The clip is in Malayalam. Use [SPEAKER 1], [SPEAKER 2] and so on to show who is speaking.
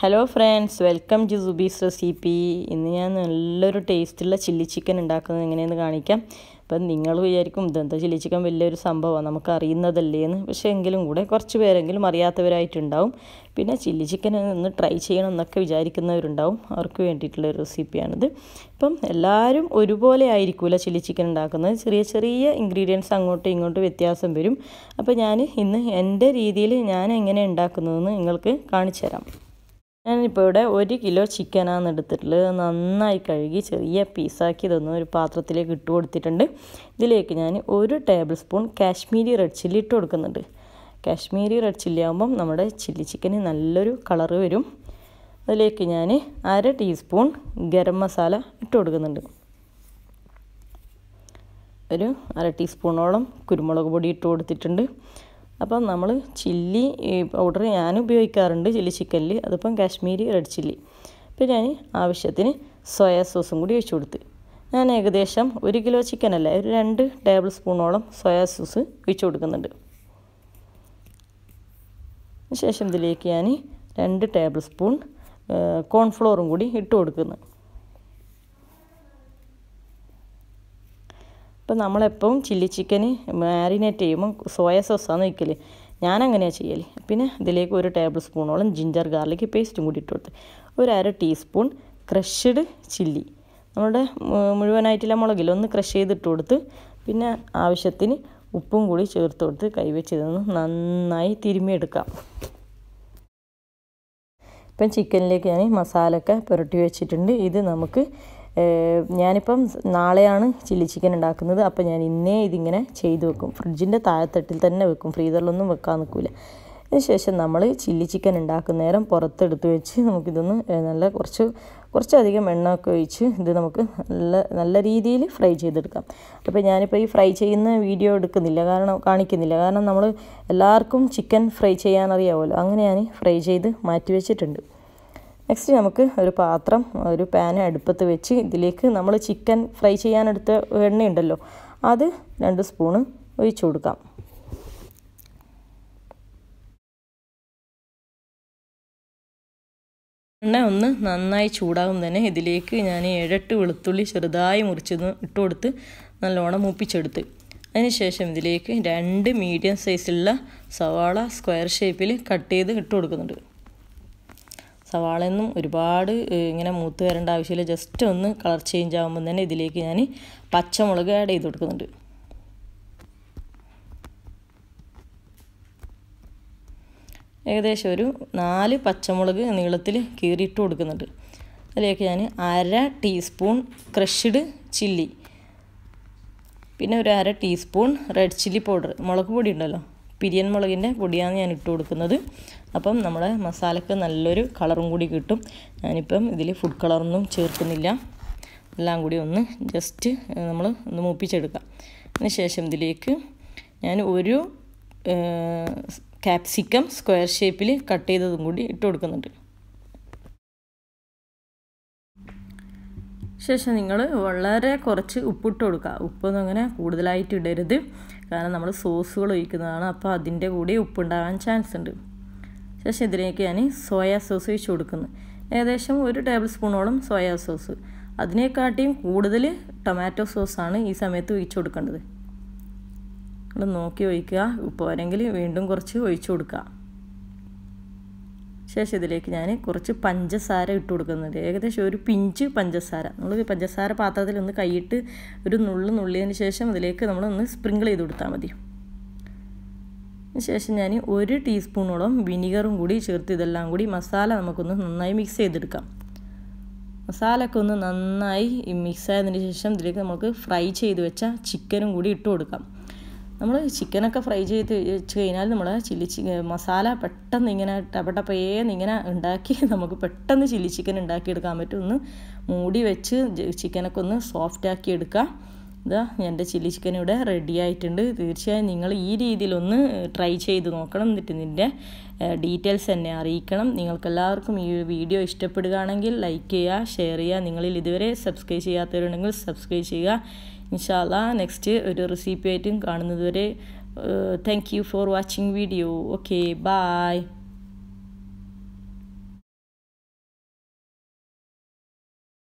[SPEAKER 1] ഹലോ ഫ്രണ്ട്സ് വെൽക്കം ടു സുബീസ് റെസിപ്പി ഇന്ന് ഞാൻ നല്ലൊരു ടേസ്റ്റുള്ള ചില്ലി ചിക്കൻ ഉണ്ടാക്കുന്നത് എങ്ങനെയെന്ന് കാണിക്കാം അപ്പം നിങ്ങൾ വിചാരിക്കും ഇതെന്താ ചില്ലി ചിക്കൻ വലിയൊരു സംഭവമാണ് നമുക്ക് അറിയുന്നതല്ലേ എന്ന് പക്ഷേ എങ്കിലും കൂടെ കുറച്ച് പേരെങ്കിലും അറിയാത്തവരായിട്ടുണ്ടാവും പിന്നെ ചില്ലി ചിക്കൻ ഒന്ന് ട്രൈ ചെയ്യണം എന്നൊക്കെ വിചാരിക്കുന്നവരുണ്ടാവും അവർക്ക് വേണ്ടിയിട്ടുള്ള റെസിപ്പിയാണിത് ഇപ്പം എല്ലാവരും ഒരുപോലെ ആയിരിക്കില്ല ചില്ലി ചിക്കൻ ഉണ്ടാക്കുന്നത് ചെറിയ ചെറിയ ഇൻഗ്രീഡിയൻസ് അങ്ങോട്ടും ഇങ്ങോട്ടും വ്യത്യാസം വരും അപ്പോൾ ഞാൻ ഇന്ന് എൻ്റെ രീതിയിൽ ഞാൻ എങ്ങനെ ഉണ്ടാക്കുന്നതെന്ന് നിങ്ങൾക്ക് കാണിച്ചു തരാം ഞാനിപ്പോൾ ഇവിടെ ഒരു കിലോ ചിക്കനാണ് എടുത്തിട്ടുള്ളത് നന്നായി കഴുകി ചെറിയ പീസാക്കി ഇതൊന്നും ഒരു പാത്രത്തിലേക്ക് ഇട്ട് കൊടുത്തിട്ടുണ്ട് ഇതിലേക്ക് ഞാൻ ഒരു tablespoon Kashmiri red chilli ഇട്ട് കൊടുക്കുന്നുണ്ട് കാശ്മീരി റെഡ് ചില്ലി ആകുമ്പം നമ്മുടെ ചില്ലി ചിക്കന് നല്ലൊരു കളറ് വരും അതിലേക്ക് ഞാൻ അര ടീസ്പൂൺ ഗരം മസാല ഇട്ട് കൊടുക്കുന്നുണ്ട് ഒരു അര ടീസ്പൂണോളം കുരുമുളക് പൊടി ഇട്ട് കൊടുത്തിട്ടുണ്ട് അപ്പം നമ്മൾ ചില്ലി പൗഡർ ഞാൻ ഉപയോഗിക്കാറുണ്ട് ചില്ലി ചിക്കനിൽ അതിപ്പം കാശ്മീരി റെഡ് ചില്ലി പിന്നെ ഞാൻ ആവശ്യത്തിന് സോയാ സോസും കൂടി ഒഴിച്ചു കൊടുത്ത് ഞാൻ ഏകദേശം ഒരു കിലോ ചിക്കനല്ല ഒരു രണ്ട് ടേബിൾ സ്പൂണോളം സോയാ സോസ് ഒഴിച്ചു കൊടുക്കുന്നുണ്ട് ശേഷം ഇതിലേക്ക് ഞാൻ രണ്ട് ടേബിൾ സ്പൂൺ കോൺഫ്ലോറും കൂടി ഇട്ട് കൊടുക്കുന്നു ഇപ്പം നമ്മളെപ്പോഴും ചില്ലി ചിക്കന് മാരിനേറ്റ് ചെയ്യുമ്പോൾ സോയ സോസാണ് വയ്ക്കൽ ഞാൻ അങ്ങനെയാണ് ചെയ്യൽ പിന്നെ ഇതിലേക്ക് ഒരു ടേബിൾ സ്പൂണോളം ജിഞ്ചർ ഗാർലിക് പേസ്റ്റും കൂടി ഇട്ട് കൊടുത്ത് ഒരു അര ടീസ്പൂൺ ക്രഷ്ഡ് ചില്ലി നമ്മുടെ മുഴുവനായിട്ടില്ല മുളകിൽ ഒന്ന് ക്രഷ് ചെയ്തിട്ട് കൊടുത്ത് പിന്നെ ആവശ്യത്തിന് ഉപ്പും കൂടി ചേർത്ത് കൊടുത്ത് കൈവച്ച് ഇതൊന്ന് നന്നായി തിരുമ്മിയെടുക്കാം ഇപ്പം ചിക്കനിലേക്ക് ഞാൻ മസാലയൊക്കെ പുരട്ടി വെച്ചിട്ടുണ്ട് ഇത് നമുക്ക് ഞാനിപ്പം നാളെയാണ് ചില്ലി ചിക്കൻ ഉണ്ടാക്കുന്നത് അപ്പം ഞാൻ ഇന്നേ ഇതിങ്ങനെ ചെയ്ത് വെക്കും ഫ്രിഡ്ജിൻ്റെ താഴെത്തട്ടിൽ തന്നെ വെക്കും ഫ്രീസറിലൊന്നും വെക്കാൻ നിൽക്കില്ല അതിനുശേഷം നമ്മൾ ചില്ലി ചിക്കൻ ഉണ്ടാക്കുന്ന നേരം പുറത്തെടുത്ത് വെച്ച് നമുക്കിതൊന്ന് നല്ല കുറച്ച് കുറച്ചധികം എണ്ണ ഒഴിച്ച് ഇത് നമുക്ക് നല്ല നല്ല രീതിയിൽ ഫ്രൈ ചെയ്തെടുക്കാം അപ്പോൾ ഞാനിപ്പോൾ ഈ ഫ്രൈ ചെയ്യുന്ന വീഡിയോ എടുക്കുന്നില്ല കാരണം കാണിക്കുന്നില്ല കാരണം നമ്മൾ എല്ലാവർക്കും ചിക്കൻ ഫ്രൈ ചെയ്യാൻ അങ്ങനെ ഞാൻ ഫ്രൈ ചെയ്ത് മാറ്റി വെച്ചിട്ടുണ്ട് നെക്സ്റ്റ് നമുക്ക് ഒരു പാത്രം ഒരു പാൻ അടുപ്പത്ത് വെച്ച് ഇതിലേക്ക് നമ്മൾ ചിക്കൻ ഫ്രൈ ചെയ്യാനെടുത്ത എണ്ണയുണ്ടല്ലോ അത് രണ്ട് സ്പൂണ് ഒഴിച്ചു കൊടുക്കാം എണ്ണ ഒന്ന് നന്നായി ചൂടാകും തന്നെ ഇതിലേക്ക് ഞാൻ ഏഴെട്ട് വെളുത്തുള്ളി ചെറുതായി മുറിച്ചത് ഇട്ട് കൊടുത്ത് നല്ലോണം മൂപ്പിച്ചെടുത്ത് അതിനുശേഷം ഇതിലേക്ക് രണ്ട് മീഡിയം സൈസിലുള്ള സവാള സ്ക്വയർ ഷേപ്പിൽ കട്ട് ചെയ്ത് ഇട്ട് കൊടുക്കുന്നുണ്ട് സവാളയൊന്നും ഒരുപാട് ഇങ്ങനെ മൂത്ത് വരേണ്ട ആവശ്യമില്ല ജസ്റ്റ് ഒന്ന് കളർ ചേഞ്ച് ആകുമ്പോൾ തന്നെ ഇതിലേക്ക് ഞാൻ പച്ചമുളക് ആഡ് ചെയ്ത് കൊടുക്കുന്നുണ്ട് ഏകദേശം ഒരു നാല് പച്ചമുളക് നീളത്തിൽ കീറിയിട്ട് കൊടുക്കുന്നുണ്ട് അതിലേക്ക് ഞാൻ അര ടീസ്പൂൺ ക്രഷ്ഡ് ചില്ലി പിന്നെ ഒരു അര ടീസ്പൂൺ റെഡ് ചില്ലി പൗഡർ മുളക് പൊടി ഉണ്ടല്ലോ പിരിയൻ മുളകിൻ്റെ പൊടിയാണ് ഞാൻ ഇട്ട് കൊടുക്കുന്നത് അപ്പം നമ്മുടെ മസാലയ്ക്ക് നല്ലൊരു കളറും കൂടി കിട്ടും ഞാനിപ്പം ഇതിൽ ഫുഡ് കളറൊന്നും ചേർക്കുന്നില്ല എല്ലാം കൂടി ഒന്ന് ജസ്റ്റ് നമ്മൾ ഒന്ന് മൂപ്പിച്ചെടുക്കാം ശേഷം ഇതിലേക്ക് ഞാൻ ഒരു ക്യാപ്സിക്കം സ്ക്വയർ ഷേപ്പിൽ കട്ട് ചെയ്തതും കൂടി ഇട്ട് കൊടുക്കുന്നുണ്ട് ശേഷം നിങ്ങൾ വളരെ കുറച്ച് ഉപ്പിട്ട് കൊടുക്കുക ഉപ്പൊന്നും അങ്ങനെ കൂടുതലായിട്ട് ഇടരുത് കാരണം നമ്മൾ സോസുകൾ ഒഴിക്കുന്നതാണ് അപ്പോൾ അതിൻ്റെ കൂടെ ഉപ്പുണ്ടാകാൻ ചാൻസ് ഉണ്ട് ശേഷം ഇതിലേക്ക് ഞാൻ സോയാ സോസ് ഒഴിച്ച് കൊടുക്കുന്നു ഏകദേശം ഒരു ടേബിൾ സ്പൂണോളം സോയാ സോസ് അതിനെക്കാട്ടിയും കൂടുതൽ ടൊമാറ്റോ സോസാണ് ഈ സമയത്ത് ഒഴിച്ച് കൊടുക്കേണ്ടത് നോക്കി ഒഴിക്കുക ഉപ്പ് വരെങ്കിൽ വീണ്ടും കുറച്ച് ഒഴിച്ചു കൊടുക്കുക ശേഷം ഇതിലേക്ക് ഞാൻ കുറച്ച് പഞ്ചസാര ഇട്ട് കൊടുക്കുന്നുണ്ട് ഏകദേശം ഒരു പിഞ്ച് പഞ്ചസാര നമ്മൾ പഞ്ചസാര പാത്രത്തിൽ ഒന്ന് കൈയിട്ട് ഒരു നുള്ളു നുള്ളിയതിന് ശേഷം ഇതിലേക്ക് നമ്മളൊന്ന് സ്പ്രിങ്കിൾ ചെയ്ത് കൊടുത്താൽ മതി ശേഷം ഞാൻ ഒരു ടീസ്പൂണോളം വിനീഗറും കൂടി ചേർത്ത് ഇതെല്ലാം കൂടി മസാല നമുക്കൊന്ന് നന്നായി മിക്സ് ചെയ്തെടുക്കാം മസാല ഒക്കെ ഒന്ന് നന്നായി മിക്സ് ആയതിന് ശേഷം ഇതിലേക്ക് നമുക്ക് ഫ്രൈ ചെയ്ത് വെച്ച ചിക്കനും കൂടി ഇട്ട് കൊടുക്കാം നമ്മൾ ചിക്കനൊക്കെ ഫ്രൈ ചെയ്ത് വെച്ച് കഴിഞ്ഞാൽ നമ്മൾ ചില്ലി ചി മസാല പെട്ടെന്ന് ഇങ്ങനെ ടപടപ്പേന്ന് ഇങ്ങനെ ഉണ്ടാക്കി നമുക്ക് പെട്ടെന്ന് ചില്ലി ചിക്കൻ ഉണ്ടാക്കിയെടുക്കാൻ പറ്റും ഒന്ന് മൂടി വെച്ച് ചിക്കനൊക്കെ ഒന്ന് സോഫ്റ്റ് ആക്കി എടുക്കാം ഇതാ എൻ്റെ ചില്ലി ചിക്കൻ ഇവിടെ റെഡി ആയിട്ടുണ്ട് തീർച്ചയായും നിങ്ങൾ ഈ രീതിയിലൊന്ന് ട്രൈ ചെയ്ത് നോക്കണം എന്നിട്ട് നിൻ്റെ ഡീറ്റെയിൽസ് എന്നെ അറിയിക്കണം നിങ്ങൾക്കെല്ലാവർക്കും ഈ വീഡിയോ ഇഷ്ടപ്പെടുകയാണെങ്കിൽ ലൈക്ക് ചെയ്യുക ഷെയർ ചെയ്യുക നിങ്ങളിൽ ഇതുവരെ സബ്സ്ക്രൈബ് ചെയ്യാത്തവരുണ്ടെങ്കിൽ സബ്സ്ക്രൈബ് ചെയ്യുക ഇൻഷാല്ല നെക്സ്റ്റ് ഒരു റെസിപ്പിയായിട്ടും കാണുന്നതുവരെ thank you for watching video okay bye